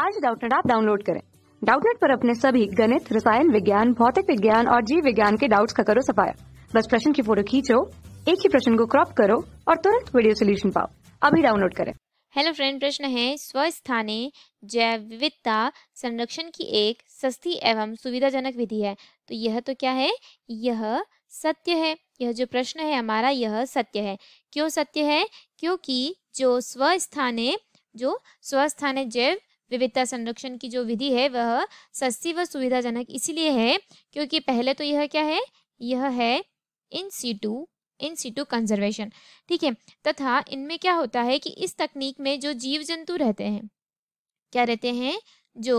आज डाउटनेट आप डाउनलोड करें डाउटनेट पर अपने सभी गणित रसायन विज्ञान भौतिक विज्ञान और जीव विज्ञान के डाउट्स का करो सफाया बस प्रश्न की फोटो खींचो एक ही प्रश्न को क्रॉप करो और तुरंत वीडियो सोल्यूशन पाओ अभी डाउनलोड करें हेलो फ्रेंड प्रश्न है स्वस्थाने जैव विविधता संरक्षण की एक सस्ती एवं सुविधाजनक विधि है तो यह तो क्या है यह सत्य है यह जो प्रश्न है हमारा यह सत्य है क्यों सत्य है क्योंकि जो स्वस्थाने जो स्वस्थाने जैव विविधता संरक्षण की जो विधि है वह सस्ती व सुविधाजनक इसीलिए है क्योंकि पहले तो यह क्या है यह है in situ in situ conservation ठीक है तथा इनमें क्या होता है कि इस तकनीक में जो जीव जंतु रहते हैं क्या रहते हैं जो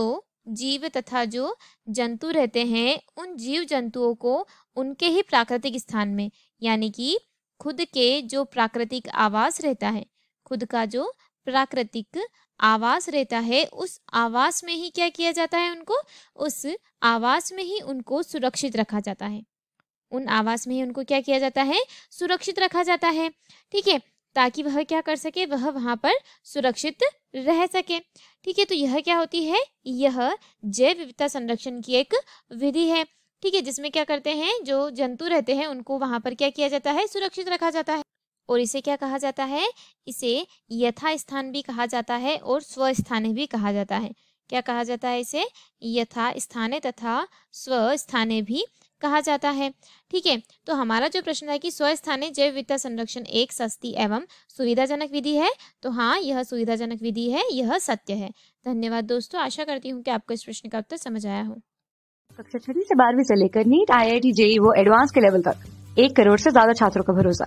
जीव तथा जो जंतु रहते हैं उन जीव जंतुओं को उनके ही प्राकृतिक स्थान में यानी कि खुद के जो प्राकृतिक आवास रहता है खुद का जो प्राकृतिक आवास रहता है उस आवास में ही क्या किया जाता है उनको उस आवास में ही उनको सुरक्षित रखा जाता है उन आवास में ही उनको क्या किया जाता है सुरक्षित रखा जाता है ठीक है ताकि वह क्या कर सके वह वहां पर सुरक्षित रह सके ठीक है तो यह क्या होती है यह जैव विविधता संरक्षण की एक विधि है ठीक है जिसमें क्या करते हैं जो जंतु रहते हैं उनको वहां पर क्या किया जाता है सुरक्षित रखा जाता है और इसे क्या कहा जाता है इसे यथा स्थान भी कहा जाता है और स्वस्थाने भी कहा जाता है क्या कहा जाता है इसे यथा स्थाने तथा स्वस्थाने भी कहा जाता है ठीक है तो हमारा जो प्रश्न है कि स्वस्थानीय जैव विद्या संरक्षण एक सस्ती एवं सुविधाजनक विधि है तो हाँ यह सुविधाजनक विधि है यह सत्य है धन्यवाद दोस्तों आशा करती हूँ कि आपको इस प्रश्न का उत्तर समझ आया हो कक्षा छठी से बारहवीं से लेकर NEET I I T JEE वो एडवांस के लेवल तक एक करोड़ से ज्यादा छात्रों का भरोसा